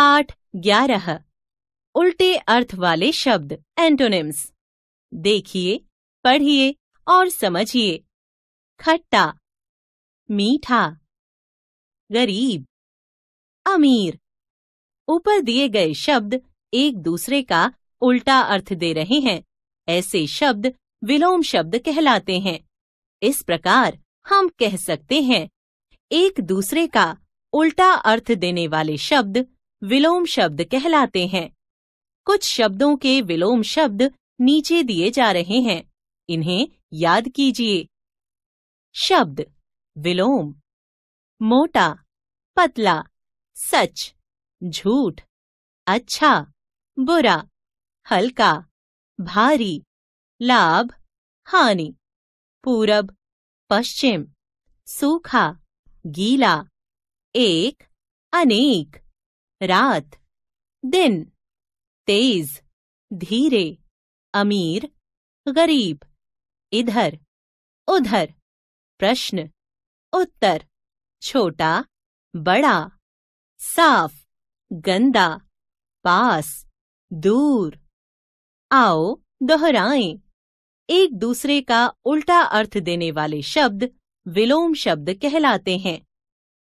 पाठ ग्यारह उल्टे अर्थ वाले शब्द एंटोनिम्स देखिए पढ़िए और समझिए खट्टा मीठा गरीब अमीर ऊपर दिए गए शब्द एक दूसरे का उल्टा अर्थ दे रहे हैं ऐसे शब्द विलोम शब्द कहलाते हैं इस प्रकार हम कह सकते हैं एक दूसरे का उल्टा अर्थ देने वाले शब्द विलोम शब्द कहलाते हैं कुछ शब्दों के विलोम शब्द नीचे दिए जा रहे हैं इन्हें याद कीजिए शब्द विलोम मोटा पतला सच झूठ अच्छा बुरा हल्का भारी लाभ हानि पूरब पश्चिम सूखा गीला एक अनेक रात दिन तेज धीरे अमीर गरीब इधर उधर प्रश्न उत्तर छोटा बड़ा साफ गंदा पास दूर आओ दोहराएं एक दूसरे का उल्टा अर्थ देने वाले शब्द विलोम शब्द कहलाते हैं